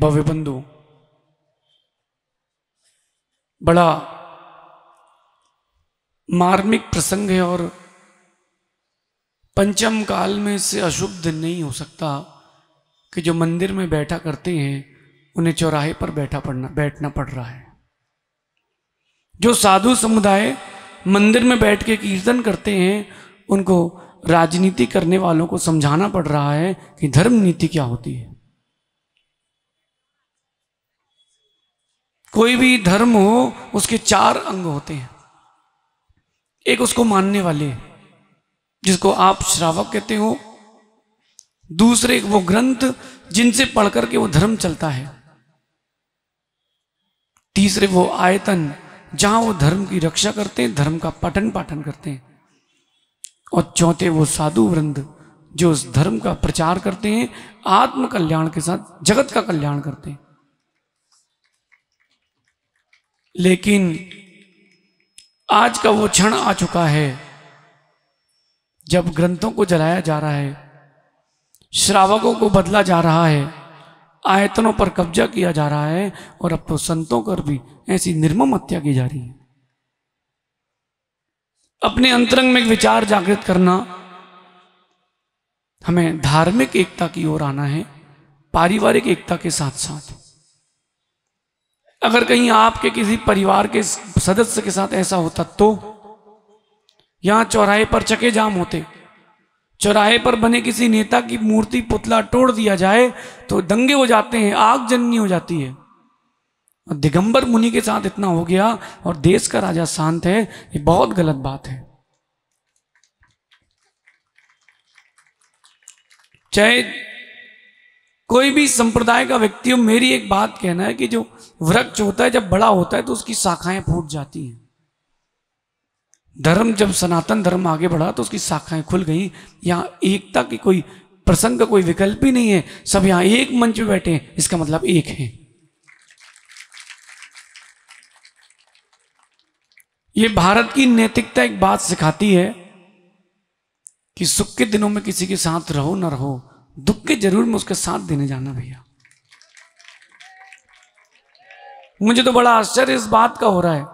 भव्य बंधु बड़ा मार्मिक प्रसंग है और पंचम काल में इससे अशुभ नहीं हो सकता कि जो मंदिर में बैठा करते हैं उन्हें चौराहे पर बैठा पड़ना बैठना पड़ रहा है जो साधु समुदाय मंदिर में बैठ के कीर्तन करते हैं उनको राजनीति करने वालों को समझाना पड़ रहा है कि धर्म नीति क्या होती है कोई भी धर्म हो उसके चार अंग होते हैं एक उसको मानने वाले जिसको आप श्रावक कहते हो दूसरे वो ग्रंथ जिनसे पढ़कर के वो धर्म चलता है तीसरे वो आयतन जहां वो धर्म की रक्षा करते हैं धर्म का पठन पाठन करते हैं और चौथे वो साधु वृंद जो उस धर्म का प्रचार करते हैं आत्म कल्याण के साथ जगत का कल्याण करते हैं लेकिन आज का वो क्षण आ चुका है जब ग्रंथों को जलाया जा रहा है श्रावकों को बदला जा रहा है आयतनों पर कब्जा किया जा रहा है और अब तो संतों पर भी ऐसी निर्मम हत्या की जा रही है अपने अंतरंग में एक विचार जागृत करना हमें धार्मिक एकता की ओर आना है पारिवारिक एकता के साथ साथ अगर कहीं आपके किसी परिवार के सदस्य के साथ ऐसा होता तो यहां चौराहे पर चके जाम होते चौराहे पर बने किसी नेता की मूर्ति पुतला तोड़ दिया जाए तो दंगे हो जाते हैं आग जननी हो जाती है दिगंबर मुनि के साथ इतना हो गया और देश का राजा शांत है ये बहुत गलत बात है चाहे कोई भी संप्रदाय का व्यक्ति हो मेरी एक बात कहना है कि जो वृक्ष होता है जब बड़ा होता है तो उसकी शाखाएं फूट जाती हैं धर्म जब सनातन धर्म आगे बढ़ा तो उसकी शाखाएं खुल गई यहाँ एकता की कोई प्रसंग का कोई विकल्प ही नहीं है सब यहाँ एक मंच पर बैठे हैं इसका मतलब एक है ये भारत की नैतिकता एक बात सिखाती है कि सुख के दिनों में किसी के साथ रहो ना रहो दुख के जरूर में उसका साथ देने जाना भैया मुझे तो बड़ा आश्चर्य इस बात का हो रहा है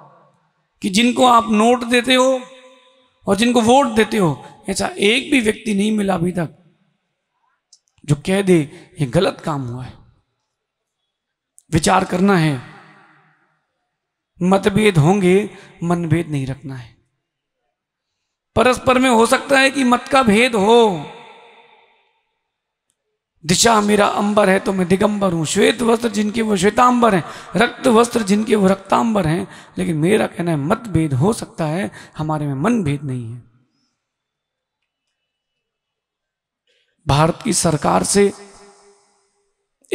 कि जिनको आप नोट देते हो और जिनको वोट देते हो ऐसा एक भी व्यक्ति नहीं मिला अभी तक जो कह दे ये गलत काम हुआ है विचार करना है मतभेद होंगे मनभेद नहीं रखना है परस्पर में हो सकता है कि मत का भेद हो दिशा मेरा अंबर है तो मैं दिगंबर हूँ श्वेत वस्त्र जिनके वो श्वेतांबर हैं रक्त वस्त्र जिनके वो रक्तांबर हैं लेकिन मेरा कहना है मतभेद हो सकता है हमारे में मन भेद नहीं है भारत की सरकार से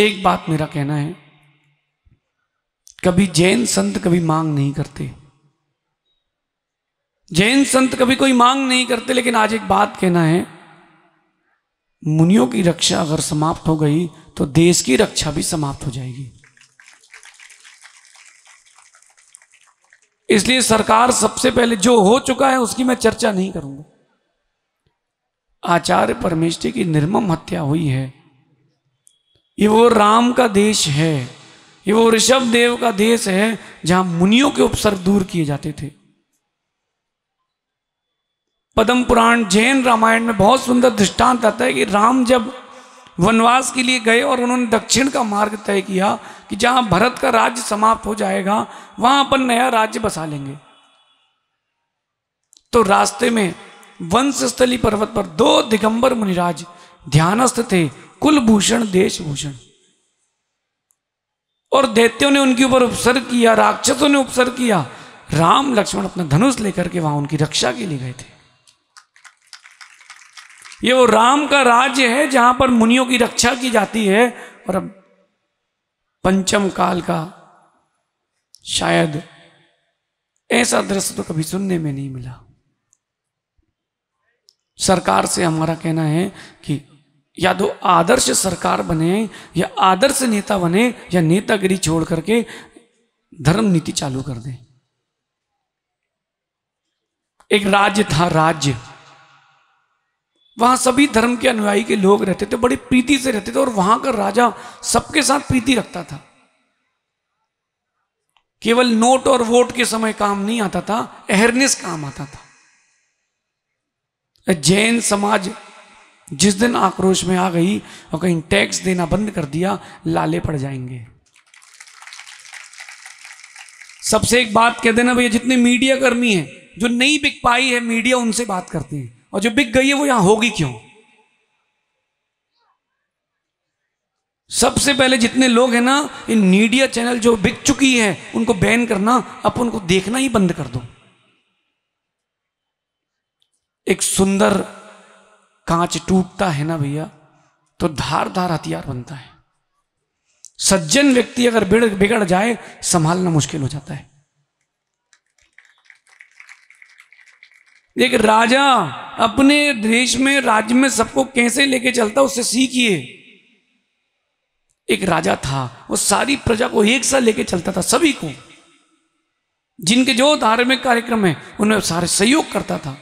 एक बात मेरा कहना है कभी जैन संत कभी मांग नहीं करते जैन संत कभी कोई मांग नहीं करते लेकिन आज एक बात कहना है मुनियों की रक्षा अगर समाप्त हो गई तो देश की रक्षा भी समाप्त हो जाएगी इसलिए सरकार सबसे पहले जो हो चुका है उसकी मैं चर्चा नहीं करूंगा आचार्य परमेश जी की निर्मम हत्या हुई है ये वो राम का देश है ये वो ऋषभ देव का देश है जहां मुनियों के उपसर्ग दूर किए जाते थे पदम पुराण जैन रामायण में बहुत सुंदर दृष्टांत आता है कि राम जब वनवास के लिए गए और उन्होंने दक्षिण का मार्ग तय किया कि जहां भरत का राज्य समाप्त हो जाएगा वहां अपन नया राज्य बसा लेंगे तो रास्ते में वंशस्थली पर्वत पर दो दिगंबर मुनिराज ध्यानस्थ थे कुलभूषण देशभूषण और दैत्यों ने उनके ऊपर उपसर्ग किया राक्षसों ने उपसर किया राम लक्ष्मण अपना धनुष लेकर के वहां उनकी रक्षा के लिए गए थे ये वो राम का राज्य है जहां पर मुनियों की रक्षा की जाती है और अब पंचम काल का शायद ऐसा दृश्य तो कभी सुनने में नहीं मिला सरकार से हमारा कहना है कि या तो आदर्श सरकार बने या आदर्श नेता बने या नेतागिरी छोड़ करके धर्म नीति चालू कर दें एक राज्य था राज्य वहाँ सभी धर्म के अनुयायी के लोग रहते थे बड़ी प्रीति से रहते थे और वहां का राजा सबके साथ प्रीति रखता था केवल नोट और वोट के समय काम नहीं आता था अहरनेस काम आता था जैन समाज जिस दिन आक्रोश में आ गई और कहीं टैक्स देना बंद कर दिया लाले पड़ जाएंगे सबसे एक बात कह देना भैया जितने मीडिया कर्मी हैं जो नहीं बिक पाई है मीडिया उनसे बात करते हैं और जो बिक गई है वो यहां होगी क्यों सबसे पहले जितने लोग हैं ना इन मीडिया चैनल जो बिक चुकी है उनको बैन करना अब उनको देखना ही बंद कर दो एक सुंदर कांच टूटता है ना भैया तो धार धार हथियार बनता है सज्जन व्यक्ति अगर बिगड़ जाए संभालना मुश्किल हो जाता है एक राजा अपने देश में राज्य में सबको कैसे लेके चलता उससे सीखिए एक राजा था वो सारी प्रजा को एक साथ लेके चलता था सभी को जिनके जो धार्मिक कार्यक्रम है उन्हें सारे सहयोग करता था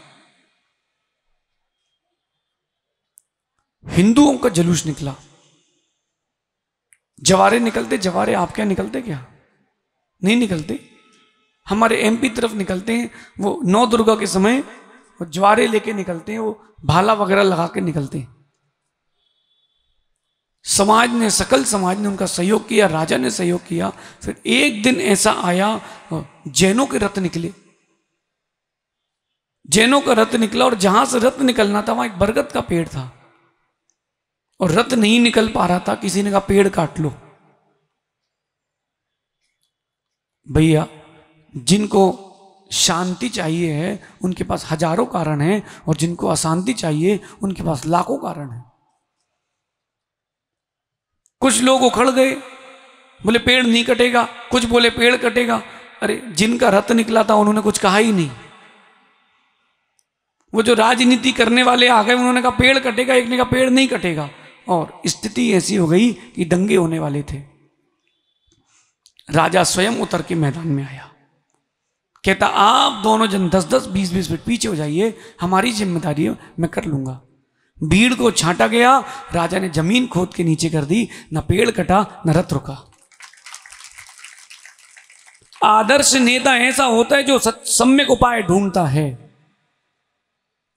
हिंदुओं का जलूस निकला जवारे निकलते जवारे आप क्या निकलते क्या नहीं निकलते हमारे एमपी तरफ निकलते हैं वो नौ दुर्गा के समय वो ज्वारे लेके निकलते हैं वो भाला वगैरह लगा के निकलते हैं समाज ने सकल समाज ने उनका सहयोग किया राजा ने सहयोग किया फिर एक दिन ऐसा आया जैनों के रथ निकले जैनों का रथ निकला और जहां से रथ निकलना था वहां एक बरगद का पेड़ था और रथ नहीं निकल पा रहा था किसी ने कहा पेड़ काट लो भैया जिनको शांति चाहिए है उनके पास हजारों कारण हैं और जिनको अशांति चाहिए उनके पास लाखों कारण हैं कुछ लोग उखड़ गए बोले पेड़ नहीं कटेगा कुछ बोले पेड़ कटेगा अरे जिनका रथ निकला था उन्होंने कुछ कहा ही नहीं वो जो राजनीति करने वाले आ गए उन्होंने कहा पेड़ कटेगा एक ने कहा पेड़ नहीं कटेगा और स्थिति ऐसी हो गई कि दंगे होने वाले थे राजा स्वयं उतर के मैदान में आया कहता आप दोनों जन दस दस बीस बीस फीट पीछे हो जाइए हमारी जिम्मेदारी मैं कर लूंगा भीड़ को छांटा गया राजा ने जमीन खोद के नीचे कर दी न पेड़ कटा न रथ रुका आदर्श नेता ऐसा होता है जो सम्यक उपाय ढूंढता है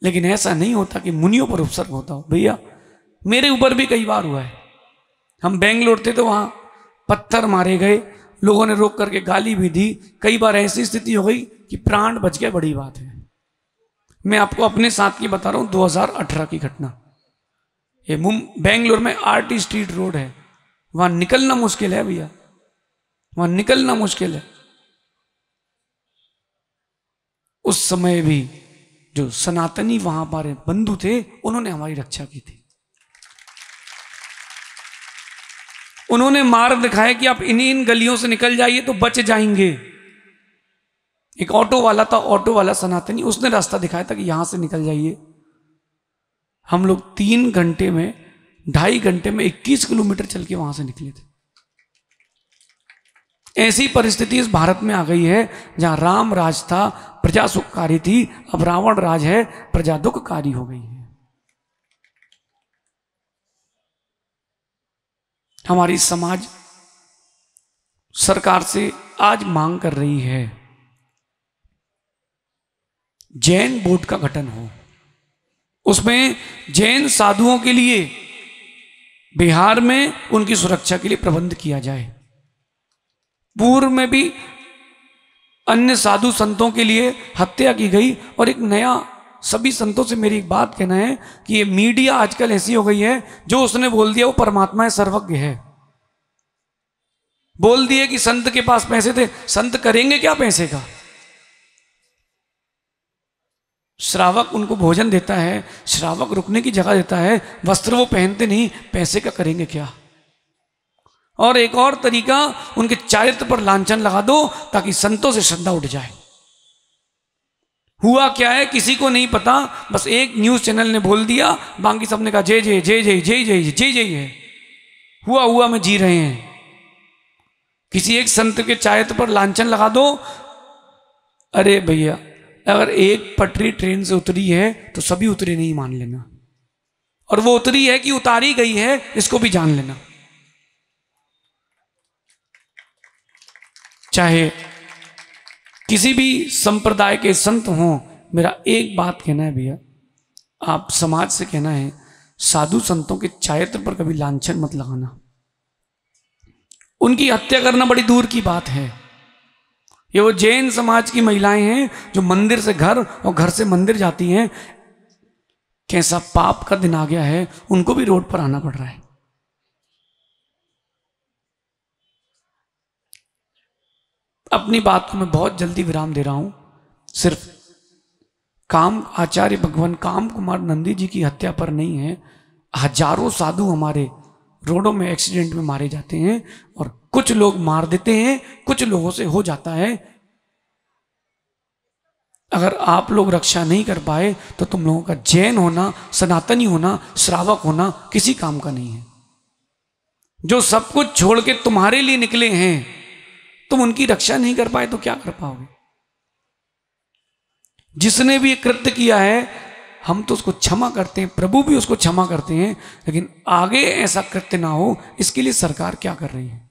लेकिन ऐसा नहीं होता कि मुनियों पर उपसर्ग होता हो भैया मेरे ऊपर भी कई बार हुआ है हम बेंगलोर थे तो वहां पत्थर मारे गए लोगों ने रोक करके गाली भी दी कई बार ऐसी स्थिति हो गई कि प्राण बच गए बड़ी बात है मैं आपको अपने साथ की बता रहा हूं 2018 की घटना ये बेंगलोर में आरटी स्ट्रीट रोड है वहां निकलना मुश्किल है भैया वहां निकलना मुश्किल है उस समय भी जो सनातनी वहां पर बंधु थे उन्होंने हमारी रक्षा की थी उन्होंने मार्ग दिखाया कि आप इन्हीं इन गलियों से निकल जाइए तो बच जाएंगे एक ऑटो वाला था ऑटो वाला सनातनी उसने रास्ता दिखाया था कि यहां से निकल जाइए हम लोग तीन घंटे में ढाई घंटे में 21 किलोमीटर चल के वहां से निकले थे ऐसी परिस्थिति इस भारत में आ गई है जहां राम राज था प्रजा सुखकारी थी अब रावण राज है प्रजा दुखकारी हो गई है हमारी समाज सरकार से आज मांग कर रही है जैन बोर्ड का गठन हो उसमें जैन साधुओं के लिए बिहार में उनकी सुरक्षा के लिए प्रबंध किया जाए पूर्व में भी अन्य साधु संतों के लिए हत्या की गई और एक नया सभी संतों से मेरी एक बात कहना है कि ये मीडिया आजकल ऐसी हो गई है जो उसने बोल दिया वो परमात्मा है सर्वज्ञ है बोल दिए कि संत के पास पैसे थे संत करेंगे क्या पैसे का श्रावक उनको भोजन देता है श्रावक रुकने की जगह देता है वस्त्र वो पहनते नहीं पैसे का करेंगे क्या और एक और तरीका उनके चारित्र पर लांछन लगा दो ताकि संतों से श्रद्धा उठ जाए हुआ क्या है किसी को नहीं पता बस एक न्यूज़ चैनल ने बोल दिया बाकी सबने कहा जय जय जय जय जय जय जय जय है हुआ हुआ में जी रहे हैं किसी एक संत के चायत पर लांछन लगा दो अरे भैया अगर एक पटरी ट्रेन से उतरी है तो सभी उतरे नहीं मान लेना और वो उतरी है कि उतारी गई है इसको भी जान लेना चाहे किसी भी संप्रदाय के संत हों मेरा एक बात कहना है भैया आप समाज से कहना है साधु संतों के चायत्र पर कभी लांछन मत लगाना उनकी हत्या करना बड़ी दूर की बात है ये वो जैन समाज की महिलाएं हैं जो मंदिर से घर और घर से मंदिर जाती हैं कैसा पाप का दिन आ गया है उनको भी रोड पर आना पड़ रहा है अपनी बात को मैं बहुत जल्दी विराम दे रहा हूं सिर्फ काम आचार्य भगवान काम कुमार नंदी जी की हत्या पर नहीं है हजारों साधु हमारे रोडों में एक्सीडेंट में मारे जाते हैं और कुछ लोग मार देते हैं कुछ लोगों से हो जाता है अगर आप लोग रक्षा नहीं कर पाए तो तुम लोगों का जैन होना सनातनी होना श्रावक होना किसी काम का नहीं है जो सब कुछ छोड़ के तुम्हारे लिए निकले हैं तुम उनकी रक्षा नहीं कर पाए तो क्या कर पाओगे जिसने भी कृत्य किया है हम तो उसको क्षमा करते हैं प्रभु भी उसको क्षमा करते हैं लेकिन आगे ऐसा कृत्य ना हो इसके लिए सरकार क्या कर रही है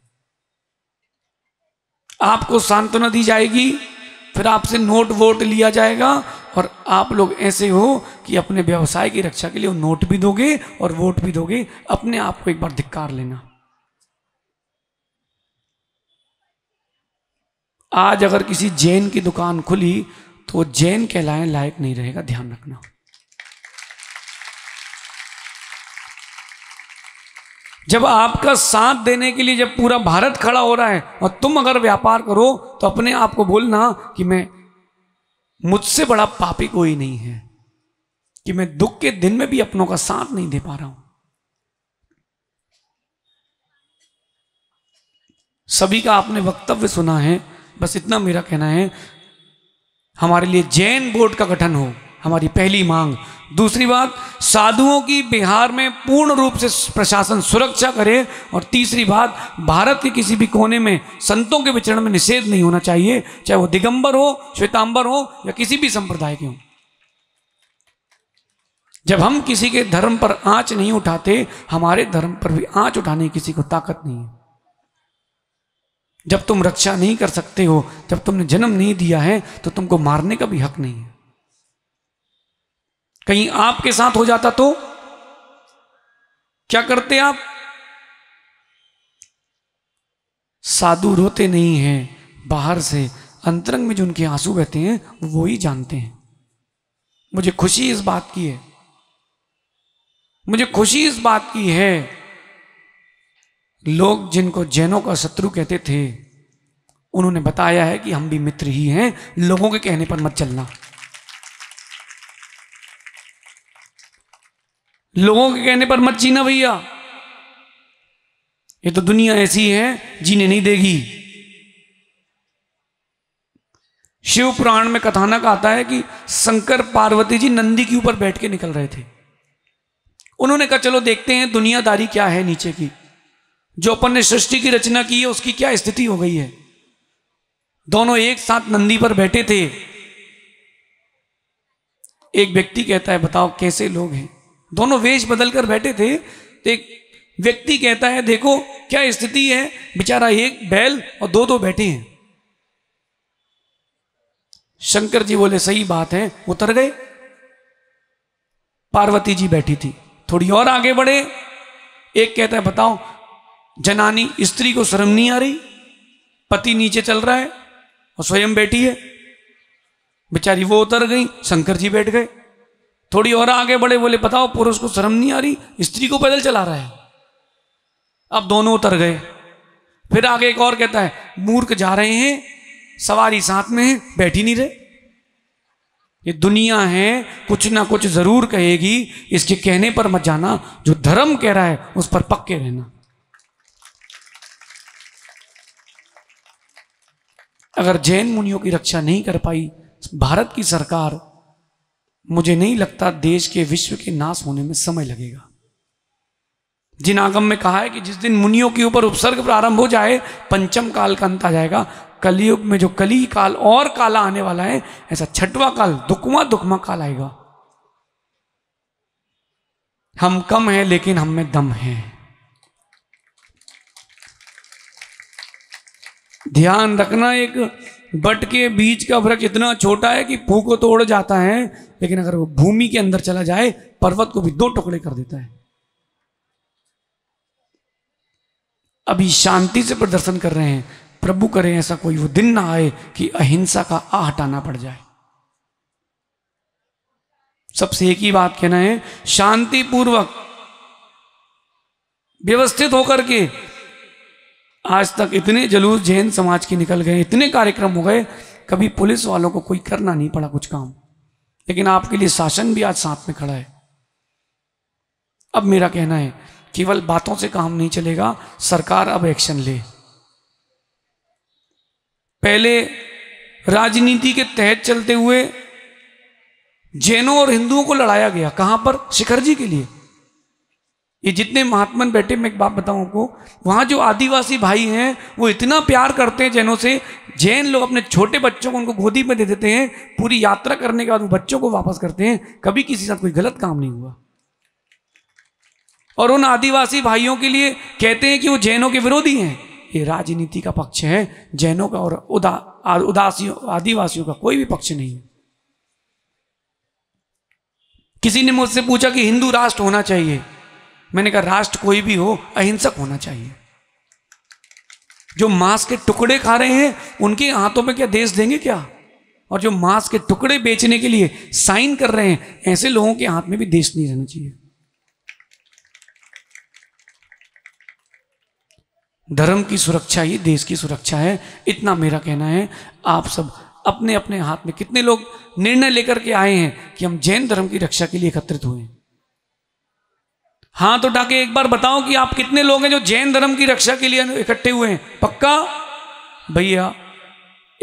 आपको सांत्वना दी जाएगी फिर आपसे नोट वोट लिया जाएगा और आप लोग ऐसे हो कि अपने व्यवसाय की रक्षा के लिए नोट भी दोगे और वोट भी दोगे अपने आप को एक बार धिक्कार लेना आज अगर किसी जैन की दुकान खुली तो जैन कहलाए लायक नहीं रहेगा ध्यान रखना जब आपका साथ देने के लिए जब पूरा भारत खड़ा हो रहा है और तुम अगर व्यापार करो तो अपने आप को बोलना कि मैं मुझसे बड़ा पापी कोई नहीं है कि मैं दुख के दिन में भी अपनों का साथ नहीं दे पा रहा हूं सभी का आपने वक्तव्य सुना है बस इतना मेरा कहना है हमारे लिए जैन बोर्ड का गठन हो हमारी पहली मांग दूसरी बात साधुओं की बिहार में पूर्ण रूप से प्रशासन सुरक्षा करे और तीसरी बात भारत के किसी भी कोने में संतों के विचरण में निषेध नहीं होना चाहिए चाहे वो दिगंबर हो श्वेतांबर हो या किसी भी संप्रदाय के हो जब हम किसी के धर्म पर आंच नहीं उठाते हमारे धर्म पर भी आँच उठाने की किसी को ताकत नहीं है जब तुम रक्षा नहीं कर सकते हो जब तुमने जन्म नहीं दिया है तो तुमको मारने का भी हक नहीं है कहीं आपके साथ हो जाता तो क्या करते आप साधु रोते नहीं हैं बाहर से अंतरंग में जो उनके आंसू बहते हैं वो ही जानते हैं मुझे खुशी इस बात की है मुझे खुशी इस बात की है लोग जिनको जैनों का शत्रु कहते थे उन्होंने बताया है कि हम भी मित्र ही हैं लोगों के कहने पर मत चलना लोगों के कहने पर मत जीना भैया ये तो दुनिया ऐसी है जीने नहीं देगी शिव पुराण में कथानक आता है कि शंकर पार्वती जी नंदी के ऊपर बैठ के निकल रहे थे उन्होंने कहा चलो देखते हैं दुनियादारी क्या है नीचे की जो अपन ने सृष्टि की रचना की है उसकी क्या स्थिति हो गई है दोनों एक साथ नंदी पर बैठे थे एक व्यक्ति कहता है बताओ कैसे लोग हैं दोनों वेश बदल कर बैठे थे तो एक व्यक्ति कहता है देखो क्या स्थिति है बेचारा एक बैल और दो दो बैठे हैं शंकर जी बोले सही बात है उतर गए पार्वती जी बैठी थी थोड़ी और आगे बढ़े एक कहता है बताओ जनानी स्त्री को शर्म नहीं आ रही पति नीचे चल रहा है और स्वयं बैठी है बेचारी वो उतर गई शंकर जी बैठ गए थोड़ी और आगे बढ़े बोले बताओ पुरुष को शर्म नहीं आ रही स्त्री को पैदल चला रहा है अब दोनों उतर गए फिर आगे एक और कहता है मूर्ख जा रहे हैं सवारी साथ में है बैठी नहीं रहे ये दुनिया है कुछ ना कुछ जरूर कहेगी इसके कहने पर मत जाना जो धर्म कह रहा है उस पर पक्के रहना अगर जैन मुनियों की रक्षा नहीं कर पाई भारत की सरकार मुझे नहीं लगता देश के विश्व के नाश होने में समय लगेगा जिन आगम में कहा है कि जिस दिन मुनियों के ऊपर उपसर्ग प्रारंभ हो जाए पंचम काल का अंत आ जाएगा कलयुग में जो कली काल और काला आने वाला है ऐसा छठवा काल दुखवा दुखमा काल आएगा हम कम हैं लेकिन हम में दम है ध्यान रखना एक बट के बीज का फर्क इतना छोटा है कि फू को तो उड़ जाता है लेकिन अगर वो भूमि के अंदर चला जाए पर्वत को भी दो टुकड़े कर देता है अभी शांति से प्रदर्शन कर रहे हैं प्रभु करे ऐसा कोई वो दिन ना आए कि अहिंसा का आ हटाना पड़ जाए सबसे एक ही बात कहना है शांतिपूर्वक व्यवस्थित होकर के आज तक इतने जलूस जैन समाज के निकल गए इतने कार्यक्रम हो गए कभी पुलिस वालों को कोई करना नहीं पड़ा कुछ काम लेकिन आपके लिए शासन भी आज साथ में खड़ा है अब मेरा कहना है केवल बातों से काम नहीं चलेगा सरकार अब एक्शन ले पहले राजनीति के तहत चलते हुए जैनों और हिंदुओं को लड़ाया गया कहां पर शिखर जी के लिए ये जितने महात्मन बैठे मैं एक बात बताऊं आपको वहां जो आदिवासी भाई हैं वो इतना प्यार करते हैं जैनों से जैन लोग अपने छोटे बच्चों को उनको गोदी में दे देते हैं पूरी यात्रा करने के बाद वो बच्चों को वापस करते हैं कभी किसी साथ कोई गलत काम नहीं हुआ और उन आदिवासी भाइयों के लिए कहते हैं कि वो जैनों के विरोधी हैं ये राजनीति का पक्ष है जैनों का और उदा उदासियों आदिवासियों का कोई भी पक्ष नहीं है किसी ने मुझसे पूछा कि हिंदू राष्ट्र होना चाहिए मैंने कहा राष्ट्र कोई भी हो अहिंसक होना चाहिए जो मांस के टुकड़े खा रहे हैं उनके हाथों में क्या देश देंगे क्या और जो मांस के टुकड़े बेचने के लिए साइन कर रहे हैं ऐसे लोगों के हाथ में भी देश नहीं रहना चाहिए धर्म की सुरक्षा ही देश की सुरक्षा है इतना मेरा कहना है आप सब अपने अपने हाथ में कितने लोग निर्णय लेकर के आए हैं कि हम जैन धर्म की रक्षा के लिए एकत्रित हुए हैं हाँ तो डाके एक बार बताओ कि आप कितने लोग हैं जो जैन धर्म की रक्षा के लिए इकट्ठे हुए हैं पक्का भैया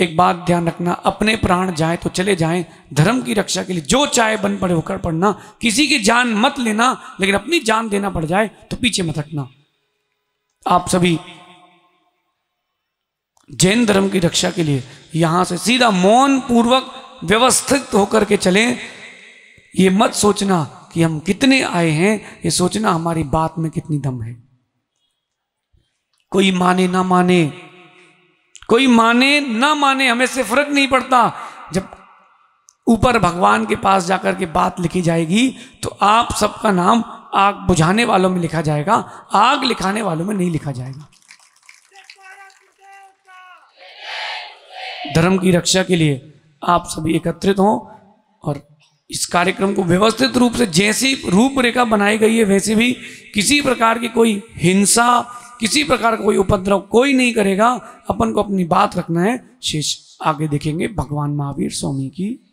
एक बात ध्यान रखना अपने प्राण जाए तो चले जाएं धर्म की रक्षा के लिए जो चाहे बन पड़े होकर पढ़ना किसी की जान मत लेना लेकिन अपनी जान देना पड़ जाए तो पीछे मत हटना आप सभी जैन धर्म की रक्षा के लिए यहां से सीधा मौन पूर्वक व्यवस्थित होकर के चलें ये मत सोचना कि हम कितने आए हैं ये सोचना हमारी बात में कितनी दम है कोई माने ना माने कोई माने ना माने हमें से फर्क नहीं पड़ता जब ऊपर भगवान के पास जाकर के बात लिखी जाएगी तो आप सबका नाम आग बुझाने वालों में लिखा जाएगा आग लिखाने वालों में नहीं लिखा जाएगा धर्म की रक्षा के लिए आप सभी एकत्रित हों और इस कार्यक्रम को व्यवस्थित रूप से जैसी रूपरेखा बनाई गई है वैसे भी किसी प्रकार की कोई हिंसा किसी प्रकार का कोई उपद्रव कोई नहीं करेगा अपन को अपनी बात रखना है शेष आगे देखेंगे भगवान महावीर स्वामी की